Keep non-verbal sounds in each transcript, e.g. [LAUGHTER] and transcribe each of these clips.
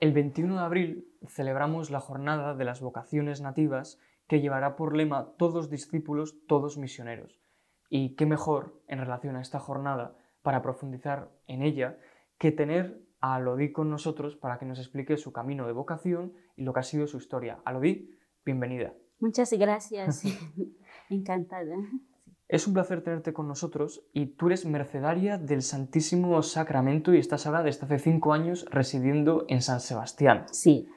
El 21 de abril celebramos la jornada de las vocaciones nativas que llevará por lema Todos discípulos, todos misioneros. Y qué mejor en relación a esta jornada para profundizar en ella que tener a Alodí con nosotros para que nos explique su camino de vocación y lo que ha sido su historia. Alodí, bienvenida. Muchas gracias. [LAUGHS] Encantada. Es un placer tenerte con nosotros y tú eres mercedaria del Santísimo Sacramento y estás ahora desde hace cinco años residiendo en San Sebastián. Sí.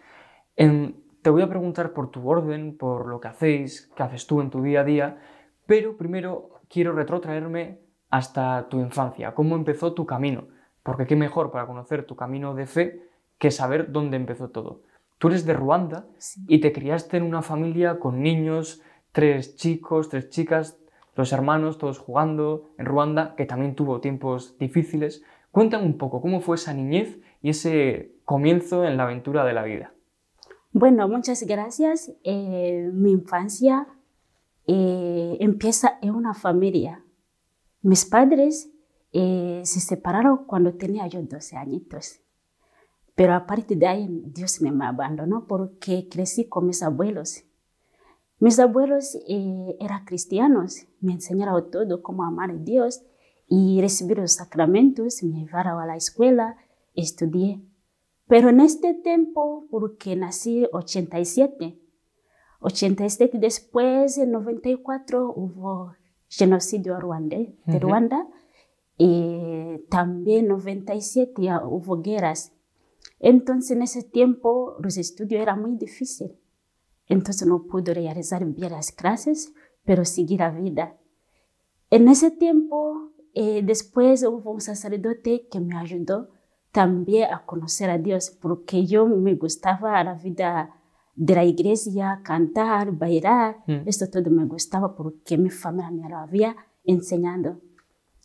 Em, te voy a preguntar por tu orden, por lo que hacéis, qué haces tú en tu día a día, pero primero quiero retrotraerme hasta tu infancia, cómo empezó tu camino, porque qué mejor para conocer tu camino de fe que saber dónde empezó todo. Tú eres de Ruanda y te criaste en una familia con niños, tres chicos, tres chicas, los hermanos todos jugando en Ruanda, que también tuvo tiempos difíciles. Cuéntame un poco cómo fue esa niñez y ese comienzo en la aventura de la vida. Bueno, muchas gracias. Eh, mi infancia eh, empieza en una familia. Mis padres eh, se separaron cuando tenía yo 12 añitos. Pero a partir de ahí, Dios me abandonó porque crecí con mis abuelos. Mis abuelos eh, eran cristianos, me enseñaron todo, cómo amar a Dios y recibir los sacramentos, me llevaron a la escuela, estudié. Pero en este tiempo, porque nací 87, 87 después, en 94 hubo genocidio de Ruanda. Y también en 97 hubo guerras. Entonces, en ese tiempo, los estudios eran muy difíciles. Entonces no pude realizar bien las clases, pero seguí la vida. En ese tiempo, eh, después hubo un sacerdote que me ayudó también a conocer a Dios, porque yo me gustaba la vida de la iglesia, cantar, bailar, mm. esto todo me gustaba porque mi familia me lo había enseñado.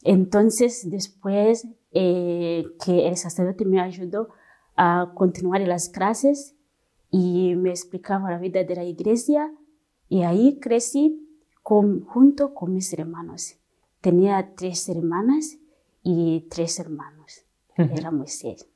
Entonces, después eh, que el sacerdote me ayudó a continuar las clases, y me explicaba la vida de la iglesia y ahí crecí junto con mis hermanos. Tenía tres hermanas y tres hermanos. Era Moisés.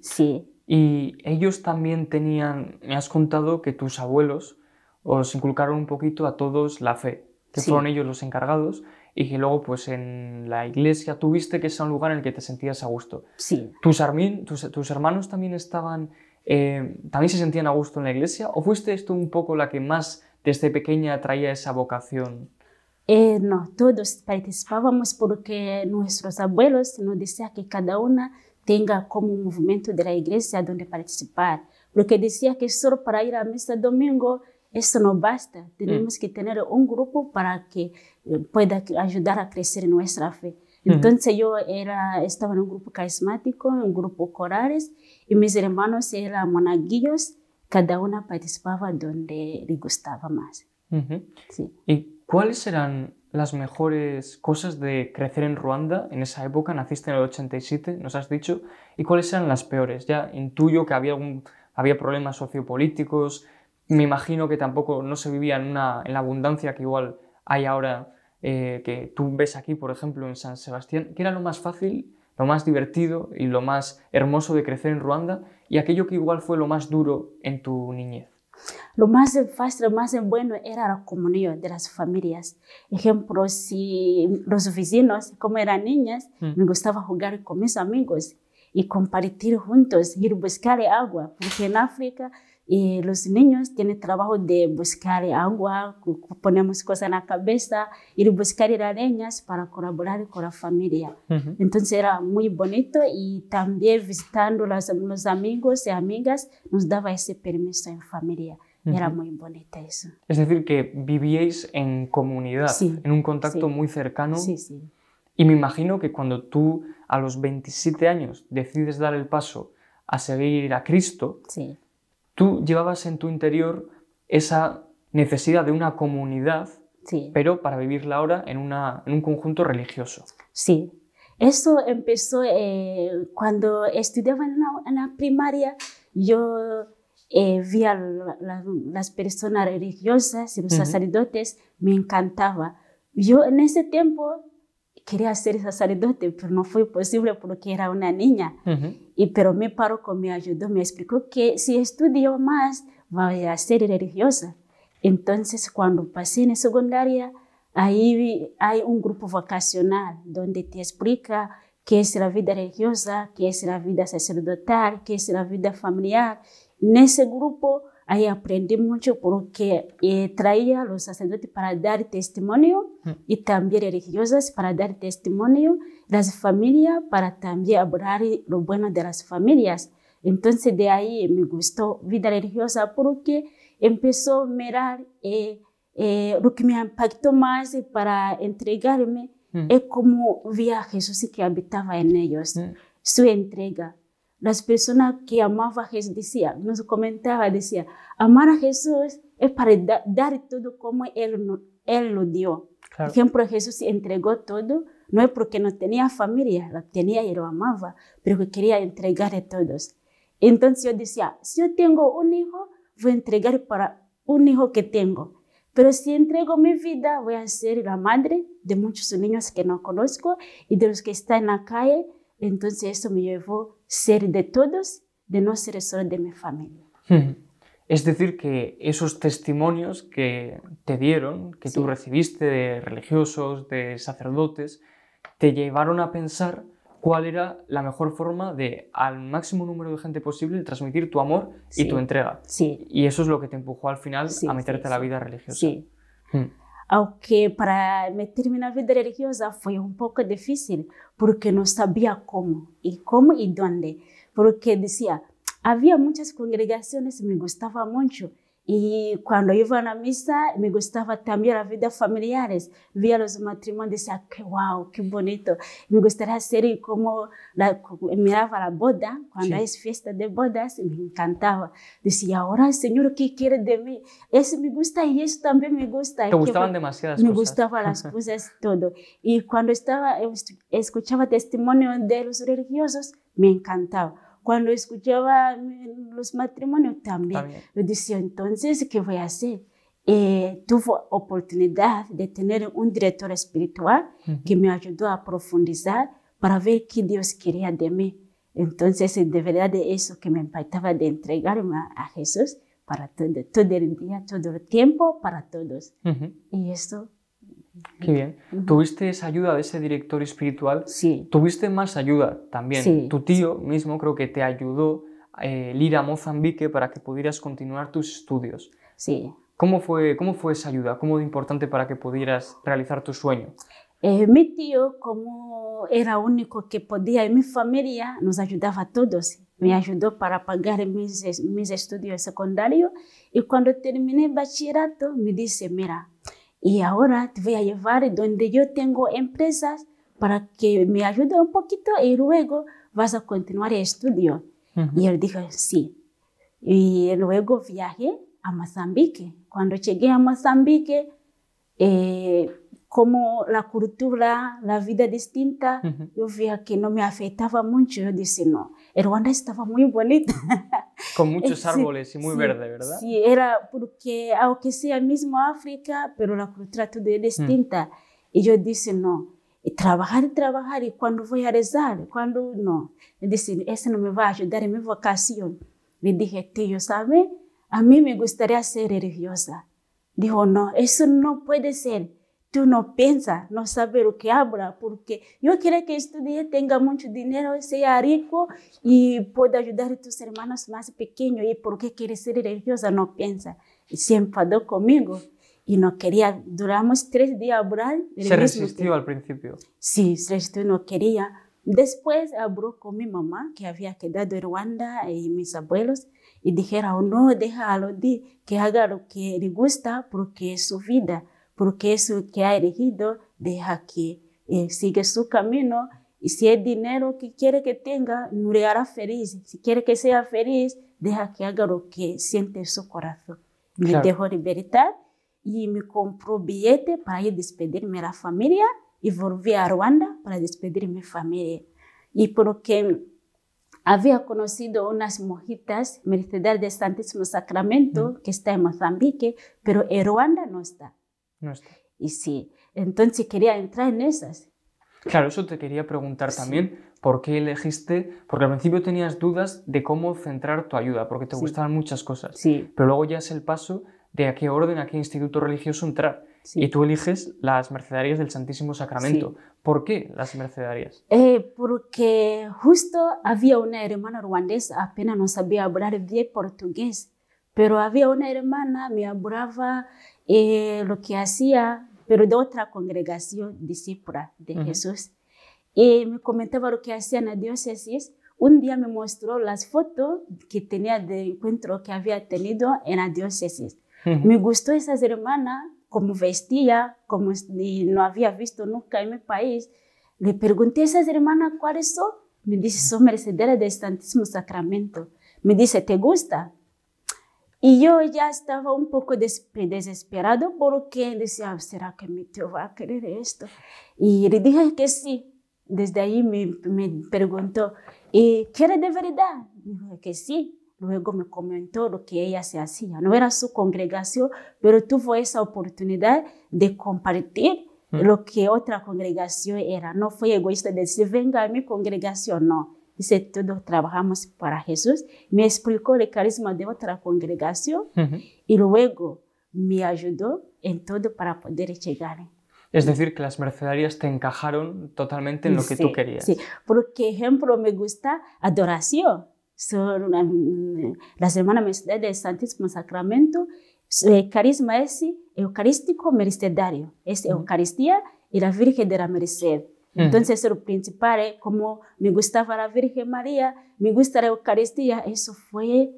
Sí. Y ellos también tenían, me has contado que tus abuelos os inculcaron un poquito a todos la fe, que fueron ellos los encargados y que luego pues en la iglesia tuviste que ser un lugar en el que te sentías a gusto. Sí. ¿Tus, tus, tus hermanos también estaban eh, también se sentían a gusto en la iglesia? ¿O fuiste tú un poco la que más desde pequeña traía esa vocación? Eh, no, todos participábamos porque nuestros abuelos nos decían que cada una tenga como un movimiento de la iglesia donde participar. Lo que decía que solo para ir a misa domingo eso no basta. Mm. Tenemos que tener un grupo para que eh, pueda ayudar a crecer nuestra fe. Entonces yo era, estaba en un grupo carismático, en un grupo corales, y mis hermanos eran monaguillos, cada una participaba donde le gustaba más. sí. ¿Y cuáles eran las mejores cosas de crecer en Ruanda en esa época? Naciste en el 87, nos has dicho, ¿y cuáles eran las peores? Ya intuyo que había, un, había problemas sociopolíticos, me imagino que tampoco no se vivía en, una, en la abundancia que igual hay ahora eh, que tú ves aquí, por ejemplo, en San Sebastián, que era lo más fácil, lo más divertido y lo más hermoso de crecer en Ruanda y aquello que igual fue lo más duro en tu niñez? Lo más fácil, lo más bueno era la comunión de las familias. Ejemplo, si los vecinos, como eran niñas, mm. me gustaba jugar con mis amigos y compartir juntos, ir a buscar agua, porque en África y los niños tienen trabajo de buscar agua, ponemos cosas en la cabeza, ir buscar las para colaborar con la familia. Entonces era muy bonito y también visitando a los amigos y amigas nos daba ese permiso en familia. Era muy bonita eso. Es decir, que vivíais en comunidad, en un contacto muy cercano. Sí, sí. Y me imagino que cuando tú a los 27 años decides dar el paso a seguir a Cristo, sí Tú llevabas en tu interior esa necesidad de una comunidad, pero para vivirla ahora en, en un conjunto religioso. Sí, eso empezó eh, cuando estudiaba en la, primaria. Yo eh, vi a las personas religiosas y los sacerdotes, me encantaba. Yo en ese tiempo quería ser sacerdote, pero no fue posible porque era una niña. y, pero mi párroco me ayudó, me explicó que si estudio más, va a ser religiosa. Entonces, cuando pasé en secundaria, ahí hay un grupo vocacional donde te explica qué es la vida religiosa, qué es la vida sacerdotal, qué es la vida familiar. En ese grupo Ahí aprendí mucho porque eh, traía los sacerdotes para dar testimonio mm. y también religiosas para dar testimonio, las familias para también hablar lo bueno de las familias. Entonces de ahí me gustó vida religiosa porque empezó a mirar eh, eh, lo que me impactó más para entregarme mm. es como vi a Jesús que habitaba en ellos, mm. su entrega las personas que amaban a Jesús decían, nos comentaba, decía, amar a Jesús es para dar todo como Él, no, él lo dio. Por ejemplo, Jesús entregó todo, no es porque no tenía familia, la tenía y lo amaba, pero que quería entregar a todos. Entonces yo decía, si yo tengo un hijo, voy a entregar para un hijo que tengo. Pero si entrego mi vida, voy a ser la madre de muchos niños que no conozco y de los que están en la calle. Entonces eso me llevó ser de todos, de no ser solo de mi familia. Es decir, que esos testimonios que te dieron, que tú recibiste de religiosos, de sacerdotes, te llevaron a pensar cuál era la mejor forma de, al máximo número de gente posible, transmitir tu amor y tu entrega. Sí. Y eso es lo que te empujó al final a meterte a la vida religiosa. que para me terminar a vida religiosa foi um pouco difícil, porque não sabia como e como e onde. Porque dizia, havia muitas congregações, me gostava muito, Y cuando iba a la misa, me gustaba también la vida familiares. veía los matrimonios y decía, ¡qué wow qué bonito. Me gustaría ser como, la, boda, cuando hay fiesta de bodas, me encantaba. Decía, ahora el Señor, ¿qué quiere de mí? Eso me gusta y eso también me gusta. me gustaban demasiadas me cosas. Me gustaban las [LAUGHS] cosas, todo. Y cuando estaba escuchaba testimonios de los religiosos, me encantaba. Cuando escuchaba eh, los matrimonios también, yo decía, entonces, ¿qué voy a hacer? Eh, tuvo oportunidad de tener un director espiritual que me ayudó a profundizar para ver qué Dios quería de mí. Entonces, eh, de verdad, eso que me impactaba de entregarme a Jesús para todo, todo el día, todo el tiempo, para todos. Y eso Qué bien. ¿Tuviste esa ayuda de ese director espiritual? Sí. ¿Tuviste más ayuda también? Sí. Tu tío mismo creo que te ayudó eh, ir a Mozambique para que pudieras continuar tus estudios. Sí. ¿Cómo fue, cómo fue esa ayuda? ¿Cómo de importante para que pudieras realizar tu sueño? Eh, mi tío, como era único que podía en mi familia, nos ayudaba a todos. Me ayudó para pagar mis, mis estudios secundarios y cuando terminé el bachillerato me dice, mira, y ahora te voy a llevar donde yo tengo empresas para que me ayude un poquito y luego vas a continuar el estudio. Y él dijo, sí. Y luego viajé a Mozambique. Cuando llegué a Mozambique, eh, como la cultura, la vida distinta, yo veía que no me afectaba mucho. Yo dije, no, Ruanda estaba muy bonita. [LAUGHS] Con muchos [LAUGHS] árboles y muy verde, ¿verdad? Sí, era porque, aunque sea mismo África, pero la cultura toda es distinta. Mm. Y yo dije, no, trabajar y trabajar, y cuando voy a rezar, cuando no. Me dice, eso no me va a ayudar en mi vocación. Le dije, yo ¿sabe? A mí me gustaría ser religiosa. Dijo, no, eso no puede ser tú no piensas, no saber lo que habla, porque yo quiero que estudie, tenga mucho dinero, sea rico y pueda ayudar a tus hermanos más pequeños. ¿Y por qué quieres ser religiosa? No piensa. Y se enfadó conmigo y no quería. Duramos tres días hablando. ¿Se resistió al principio? Sí, se resistió, no quería. Después habló con mi mamá, que había quedado en Ruanda, eh, y mis abuelos, y dijeron, no, déjalo, que haga lo que le gusta porque es su vida porque eso que ha elegido, deja que siga su camino. Y si el dinero que quiere que tenga, no le hará feliz. Si quiere que sea feliz, deja que haga lo que siente su corazón. Me dejó libertad y me compró billete para ir a despedirme a la familia y volví a Ruanda para despedirme de mi familia. Y porque había conocido unas mojitas, mercedes de Santísimo Sacramento mm. que está en Mozambique, pero en Ruanda no está. Y sí, entonces quería entrar en esas. Claro, eso te quería preguntar también, ¿por qué elegiste? Porque al principio tenías dudas de cómo centrar tu ayuda, porque te gustaban muchas cosas. Sí. Pero luego ya es el paso de a qué orden, a qué instituto religioso entrar. Y tú eliges las mercedarias del Santísimo Sacramento. ¿Por qué las mercedarias? Eh, porque justo había una hermana ruandesa, apenas no sabía hablar bien portugués. Pero había una hermana, me hablaba eh, lo que hacía, pero de otra congregación discípula de Jesús. Y me comentaba lo que hacía en la diócesis. Un día me mostró las fotos que tenía de encuentro que había tenido en la diócesis. Me gustó esas hermanas, cómo vestía, como no había visto nunca en mi país. Le pregunté a esas hermanas cuáles son. Me dice, son mercederas del Santísimo Sacramento. Me dice, ¿te gusta? Y yo ya estaba un poco por desesperado porque decía, ¿será que mi tío va a querer esto? Y le dije que sí. Desde ahí me, me preguntó, ¿y quiere de verdad? Dije que sí. Luego me comentó lo que ella se hacía. No era su congregación, pero tuvo esa oportunidad de compartir mm. lo que otra congregación era. No fue egoísta de decir, venga a mi congregación, no Dice, todos trabajamos para Jesús. Me explicó el carisma de otra congregación y luego me ayudó en todo para poder llegar. Es decir, que las mercedarias te encajaron totalmente en lo que tú querías. Sí, porque ejemplo, me gusta adoración. Son mm, las hermanas mercedarias del Santísimo Sacramento, el eh, carisma es eucarístico mercedario, es Eucaristía y la Virgen de la Merced. Entonces, lo principal, eh, como me gustaba la Virgen María, me gusta la Eucaristía, eso fue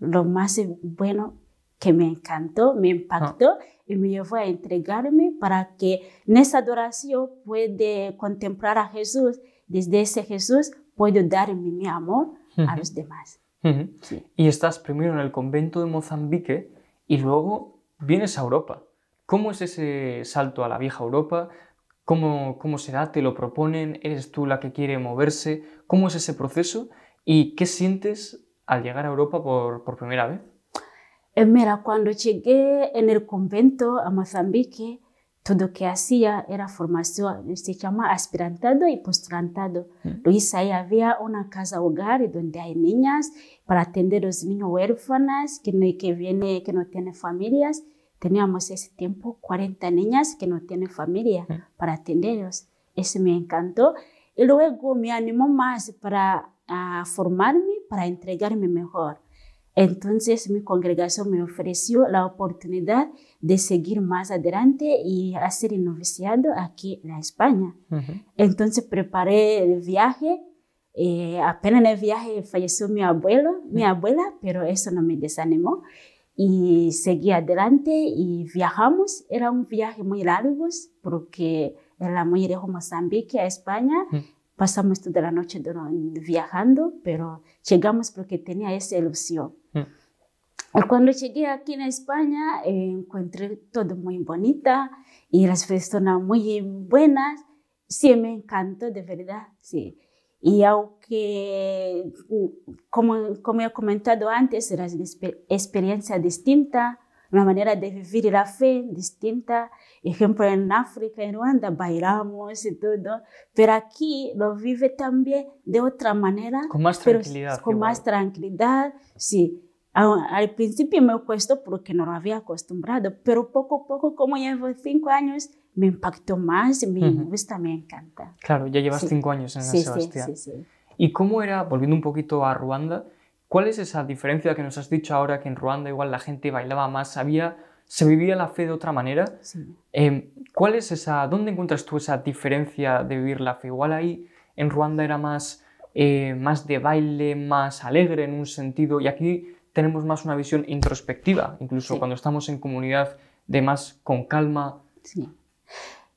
lo más eh, bueno que me encantó, me impactó ah. y me llevó a entregarme para que en esa adoración pueda contemplar a Jesús. Desde ese Jesús puedo dar mi amor a los demás. Y estás primero en el convento de Mozambique y luego vienes a Europa. ¿Cómo es ese salto a la vieja Europa? ¿Cómo, ¿Cómo ¿Te lo proponen? ¿Eres tú la que quiere moverse? ¿Cómo es ese proceso? ¿Y qué sientes al llegar a Europa por, por primera vez? Eh, mira, cuando llegué en el convento a Mozambique, todo lo que hacía era formación, se llama aspirantado y postulantado. Mm. Luis, ahí había una casa hogar donde hay niñas para atender a los niños huérfanas que que, viene, que no tienen familias Teníamos ese tiempo 40 niñas que no tienen familia para atenderlos. Eso me encantó. Y luego me animó más para formarme, para entregarme mejor. Entonces mi congregación me ofreció la oportunidad de seguir más adelante y hacer el noviciado aquí en España. Entonces preparé el viaje. Eh, apenas en el viaje falleció mi abuelo, mi abuela, pero eso no me desanimó y seguí adelante y viajamos. Era un viaje muy largo porque era muy lejos Mozambique a España. Pasamos toda la noche viajando, pero llegamos porque tenía esa ilusión. cuando llegué aquí en España, eh, encontré todo muy bonita y las personas muy buenas. Sí, me encantó, de verdad, sí. Y aunque, mm, como, como he comentado antes, era una experiencia distinta, una manera de vivir la fe distinta. Ejemplo, en África, en Ruanda, bailamos y todo, pero aquí lo vive también de otra manera. Con más tranquilidad. Con más tranquilidad, sí. Al principio me costó porque no lo había acostumbrado, pero poco a poco, como llevo cinco años, me impactó más, me gusta, me encanta. Claro, ya llevas cinco años en San sí, sí, Sí, ¿Y cómo era, volviendo un poquito a Ruanda, cuál es esa diferencia que nos has dicho ahora que en Ruanda igual la gente bailaba más, sabía, se vivía la fe de otra manera? Eh, ¿Cuál es esa, dónde encuentras tú esa diferencia de vivir la fe? Igual ahí en Ruanda era más, eh, más de baile, más alegre en un sentido, y aquí tenemos más una visión introspectiva, incluso cuando estamos en comunidad de más con calma. Sí.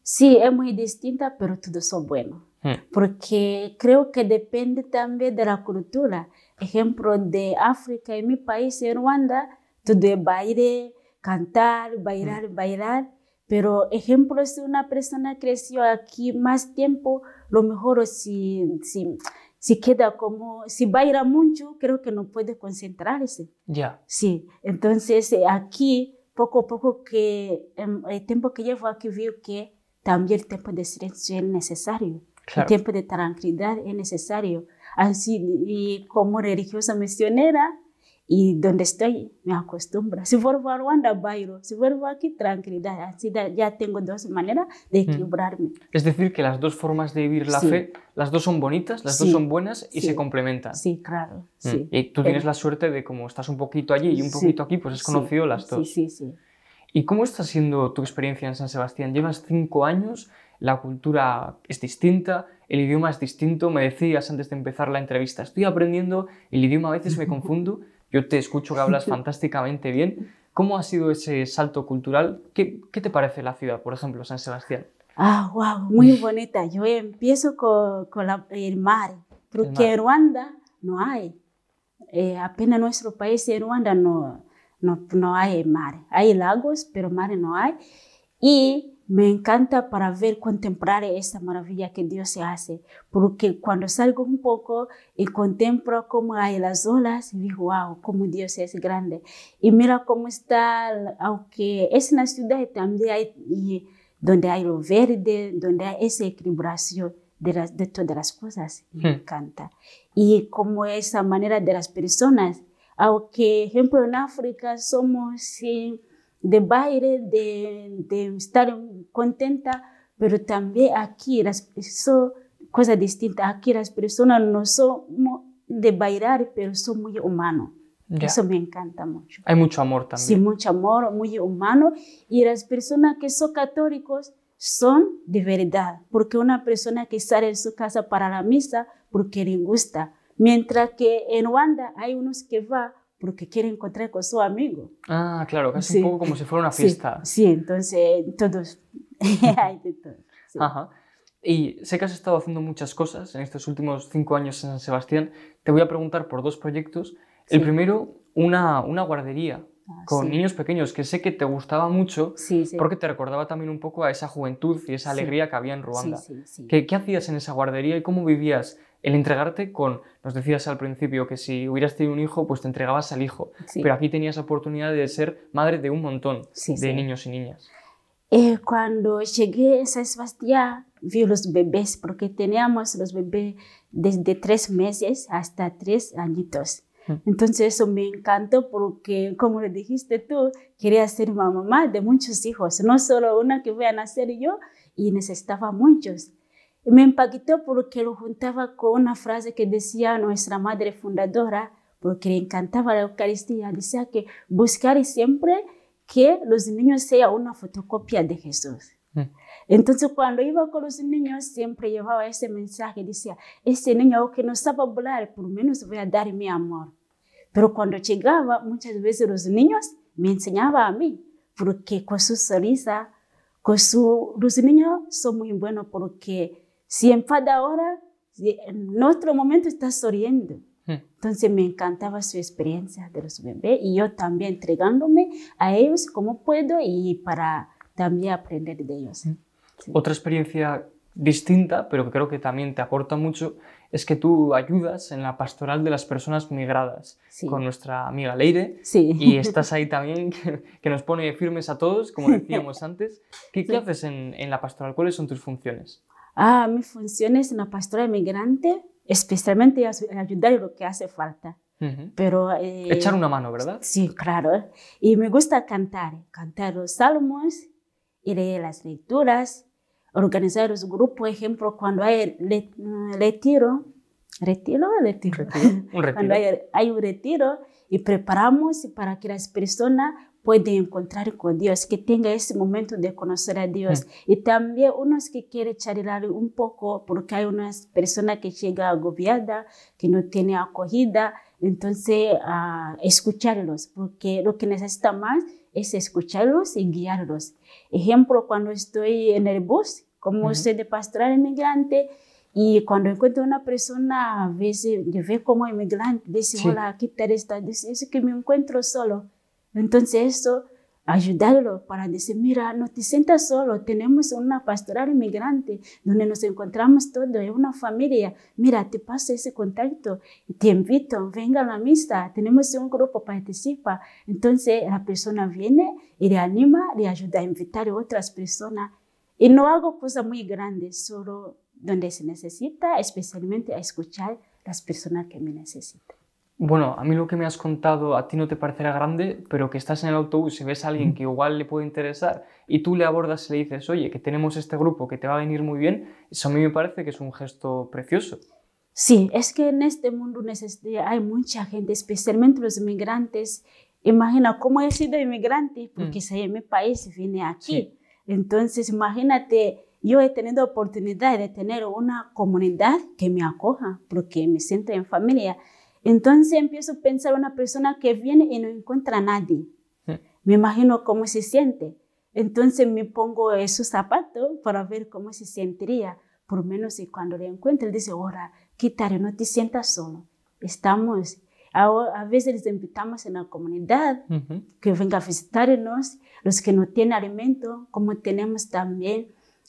Sí, es muy distinta, pero todos son buenos. Hmm. Porque creo que depende también de la cultura. Ejemplo de África, en mi país, en Ruanda, todo es baile, cantar, bailar, hmm. bailar. Pero ejemplo, si una persona creció aquí más tiempo, lo mejor si, si, si queda como, si baila mucho, creo que no puede concentrarse. Ya. Sí, entonces eh, aquí poco a poco que em, el tiempo que llevo aquí veo que también el tiempo de silencio es necesario, el tiempo de tranquilidad es necesario. Así y como religiosa misionera, y donde estoy, me acostumbro. Si vuelvo a Ruanda, bailo. Si vuelvo aquí, tranquilidad. Así ya tengo dos maneras de mm. equilibrarme. Es decir, que las dos formas de vivir la fe, las dos son bonitas, las dos son buenas y se complementan. Sí, claro. Mm. Y tú tienes eh, la suerte de, como estás un poquito allí y un poquito aquí, pues has conocido las dos. Sí, sí, sí. ¿Y cómo está siendo tu experiencia en San Sebastián? Llevas cinco años, la cultura es distinta, el idioma es distinto. Me decías antes de empezar la entrevista, estoy aprendiendo, el idioma a veces me [LAUGHS] confundo. Yo te escucho que hablas [LAUGHS] fantásticamente bien. ¿Cómo ha sido ese salto cultural? ¿Qué, ¿Qué, te parece la ciudad, por ejemplo, San Sebastián? Ah, wow, muy bonita. Yo empiezo con, el mar, porque en Ruanda no hay. Eh, apenas nuestro país, en Ruanda, no, no, no hay mar. Hay lagos, pero mar no hay. Y me encanta para ver, contemplar esta maravilla que Dios se hace, porque cuando salgo un poco y contemplo cómo hay las olas, digo, wow, cómo Dios es grande. Y mira cómo está, aunque es una ciudad, también hay, donde hay lo verde, donde hay ese equilibrio de, las, de todas las cosas. Me hmm. encanta. Y como esa manera de las personas, aunque, ejemplo, en África somos de baile, de, de estar contenta, pero también aquí las son cosas distintas. Aquí las personas no son de bailar, pero son muy humanos. Eso me encanta mucho. Hay mucho amor también. Sí, mucho amor, muy humano. Y las personas que son católicos son de verdad, porque una persona que sale de su casa para la misa porque le gusta, mientras que en Ruanda hay unos que van porque quiere encontrar con su amigo. Ah, claro, casi un poco como si fuera una fiesta. Sí, entonces [LAUGHS] todos Ajá. Y sé que has estado haciendo muchas cosas en estos últimos cinco años en San Sebastián. Te voy a preguntar por dos proyectos. El primero, una, guardería ah, con niños pequeños, que sé que te gustaba mucho, porque te recordaba también un poco a esa juventud y esa alegría que había en Ruanda. ¿Qué, ¿Qué, hacías en esa guardería y cómo vivías el entregarte con, nos decías al principio que si hubieras tenido un hijo, pues te entregabas al hijo, pero aquí tenías oportunidad de ser madre de un montón de niños y niñas. Eh, cuando llegué a Sebastián, vi los bebés, porque teníamos los bebés desde tres meses hasta tres añitos. Mm. Entonces eso me encantó porque, como le dijiste tú, quería ser mamá de muchos hijos, no solo una que voy a nacer yo, y necesitaba muchos. Me impactó porque lo juntaba con una frase que decía nuestra madre fundadora, porque le encantaba la Eucaristía, decía que buscar siempre que los niños sean una fotocopia de Jesús. Mm. Entonces cuando iba con los niños siempre llevaba ese mensaje, decía, ese niño que no sabe hablar, por lo menos voy a dar mi amor. Pero cuando llegaba, muchas veces los niños me enseñaban a mí, porque con su sonrisa, con su... Los niños son muy buenos porque si enfada ahora, en nuestro momento estás sonriendo. Hmm. Entonces me encantaba su experiencia de los bebés y yo también entregándome a ellos como puedo y para también aprender de ellos. Hmm. Otra experiencia distinta, pero que creo que también te aporta mucho, es que tú ayudas en la pastoral de las personas migradas con nuestra amiga Leire y estás ahí también [LAUGHS] que, nos pone firmes a todos, como [LAUGHS] decíamos antes. ¿Qué, haces en la pastoral? ¿Cuáles son tus funciones? Ah, mi función es una pastora Emigrante, especialmente ayudar en lo que hace falta. Pero, eh, Echar una mano, ¿verdad? Sí, claro. Y me gusta cantar, cantar los salmos y leer las lecturas, organizar los grupos, por ejemplo, cuando hay mm, retiro, retiro, retiro, ¿Un [LAUGHS] retiro? cuando hay, hay, un retiro y preparamos para que las personas puede encontrar con Dios, que tenga ese momento de conocer a Dios. Mm. Y también unos que quieren charlar un poco, porque hay unas persona que llega agobiada, que no tiene acogida, entonces ah, escucharlos, porque lo que necesita más es escucharlos y guiarlos. Ejemplo, cuando estoy en el bus, como usted soy de pastoral inmigrante, y cuando encuentro una persona, a veces yo veo como inmigrante, dice, hola, ¿qué tal estás? Dice, es que me encuentro solo. Entonces eso, ayudarlo para decir, mira, no te sientas solo, tenemos una pastoral inmigrante donde nos encontramos todos, es una familia, mira, te paso ese contacto, te invito, venga a la misa, tenemos un grupo, participa. Entonces la persona viene y le anima, le ayuda a invitar a otras personas. Y no hago cosas muy grandes, solo donde se necesita, especialmente a escuchar las personas que me necesitan. Bueno, a mí lo que me has contado a ti no te parecerá grande, pero que estás en el autobús y ves a alguien que igual le puede interesar y tú le abordas y le dices, oye, que tenemos este grupo que te va a venir muy bien, eso a mí me parece que es un gesto precioso. Sí, es que en este mundo hay mucha gente, especialmente los inmigrantes. Imagina cómo he sido inmigrante, porque mm. soy de mi país y vine aquí. Entonces, imagínate, yo he tenido oportunidad de tener una comunidad que me acoja, porque me siento en familia. Entonces empiezo a pensar una persona que viene y no encuentra a nadie. Hmm. Me imagino cómo se siente. Entonces me pongo esos zapato para ver cómo se sentiría. Por menos que cuando le encuentro, dice, ahora, quítate, no te sientas solo. Estamos a veces les invitamos en la comunidad que venga a visitarnos, los que no tienen alimento, como tenemos también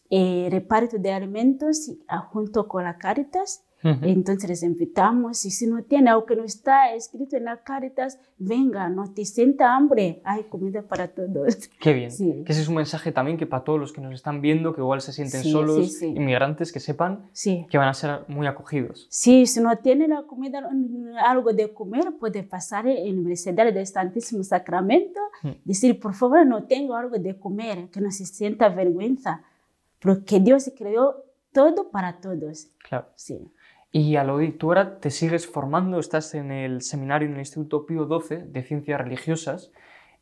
eh, reparto de alimentos ah, junto con la Caritas. Entonces les invitamos y si no tiene algo que no está escrito en las Caritas, venga, no te sienta hambre, hay comida para todos. Qué bien. Que ese es un mensaje también que para todos los que nos están viendo, que igual se sienten solos, inmigrantes, que sepan que van a ser muy acogidos. Sí, si no tiene la comida, algo de comer, puede pasar en el mercedario del Santísimo Sacramento, mm. decir, por favor, no tengo algo de comer, que no se sienta vergüenza, porque Dios creó todo para todos. Claro. Sí. Y al ahora te sigues formando, estás en el seminario en el Instituto Pío XII de Ciencias Religiosas.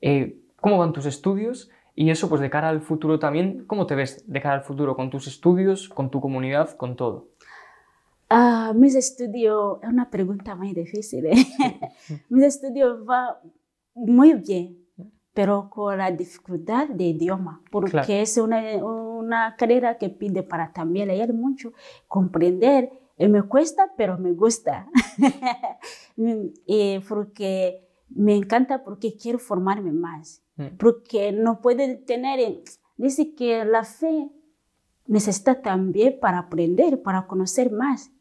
Eh, ¿Cómo van tus estudios? Y eso, pues de cara al futuro también, ¿cómo te ves de cara al futuro con tus estudios, con tu comunidad, con todo? Ah, mis estudios, es una pregunta muy difícil. ¿eh? [LAUGHS] mis estudios van muy bien, pero con la dificultad de idioma, porque es una, una carrera que pide para también leer mucho, comprender eh, me cuesta, pero me gusta. [LAUGHS] Mm, eh, porque me encanta, porque quiero formarme más. Mm. Porque no puede tener, dice que la fe necesita también para aprender, para conocer más.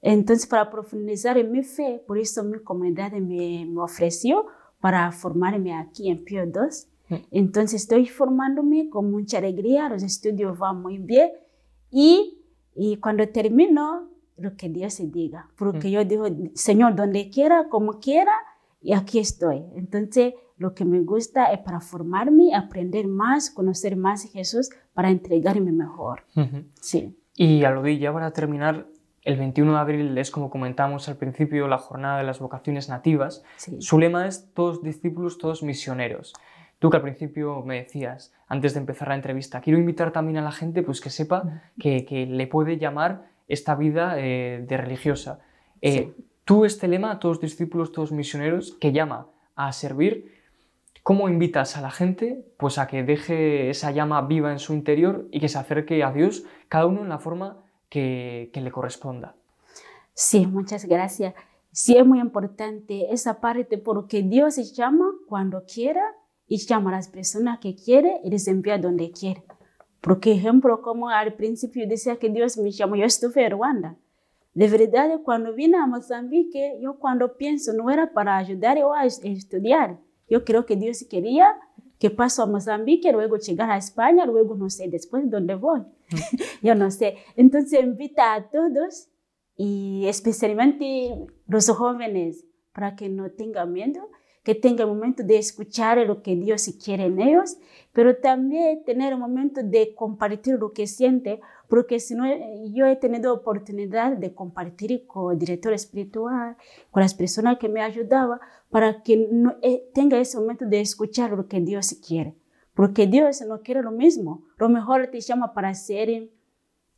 Entonces, para profundizar en mi fe, por eso mi comunidad me, me ofreció para formarme aquí en Pío II. Mm. Entonces, estoy formándome con mucha alegría, los estudios van muy bien y, y cuando termino, lo que Dios se diga, porque mm. yo digo, Señor, donde quiera, como quiera, y aquí estoy. Entonces, lo que me gusta es para formarme, aprender más, conocer más a Jesús, para entregarme mejor. Sí. Y a lo de ya para terminar, el 21 de abril es como comentamos al principio la jornada de las vocaciones nativas. Su lema es todos discípulos, todos misioneros. Tú que al principio me decías, antes de empezar la entrevista, quiero invitar también a la gente pues que sepa que, que le puede llamar esta vida eh, de religiosa. Eh, tú este lema, a todos discípulos, todos misioneros, que llama a servir, ¿cómo invitas a la gente pues, a que deje esa llama viva en su interior y que se acerque a Dios, cada uno en la forma que, que le corresponda? Sí, muchas gracias. Sí, es muy importante esa parte porque Dios llama cuando quiera y llama a las personas que quiere y les envía donde quiere. Porque ejemplo, como al principio decía que Dios me llamó, yo estuve en Ruanda. De verdad, cuando vine a Mozambique, yo cuando pienso, no era para ayudar o a estudiar. Yo creo que Dios quería que paso a Mozambique, luego llegar a España, luego no sé, después dónde voy. [LAUGHS] yo no sé. Entonces invita a todos y especialmente los jóvenes para que no tengan miedo que tenga el momento de escuchar lo que Dios quiere en ellos, pero también tener el momento de compartir lo que siente, porque si no, eh, yo he tenido oportunidad de compartir con el director espiritual, con las personas que me ayudaban, para que eh, tenga ese momento de escuchar lo que Dios quiere, porque Dios no quiere lo mismo, lo mejor te llama para ser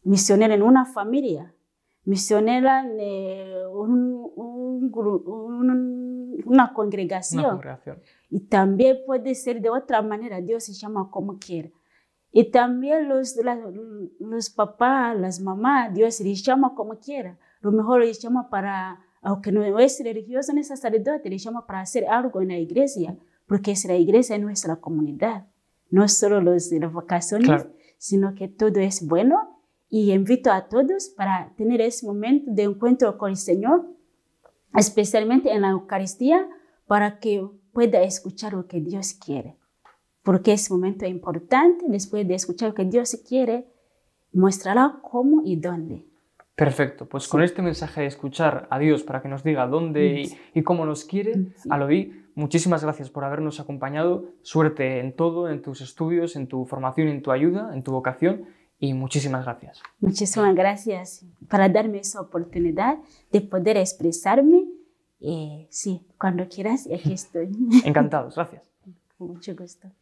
misionero en una familia misionera de un, un, una, congregación. Y también puede ser de otra manera, Dios se llama como quiera. Y también los, los papás, las mamás, Dios les llama como quiera. Lo mejor les llama para, aunque no es religioso ni sacerdote, les llama para hacer algo en la iglesia, porque es la iglesia nuestra comunidad. No solo los, las vacaciones, sino que todo es bueno y invito a todos para tener ese momento de encuentro con el Señor, especialmente en la Eucaristía, para que pueda escuchar lo que Dios quiere. Porque ese momento es importante, después de escuchar lo que Dios quiere, mostrará cómo y dónde. Perfecto, pues con este mensaje de escuchar a Dios para que nos diga dónde y, cómo nos quiere, lo muchísimas gracias por habernos acompañado. Suerte en todo, en tus estudios, en tu formación, en tu ayuda, en tu vocación y muchísimas gracias. Muchísimas gracias para darme esa oportunidad de poder expresarme. Eh, sí, cuando quieras, aquí estoy. Encantados, gracias. mucho gusto.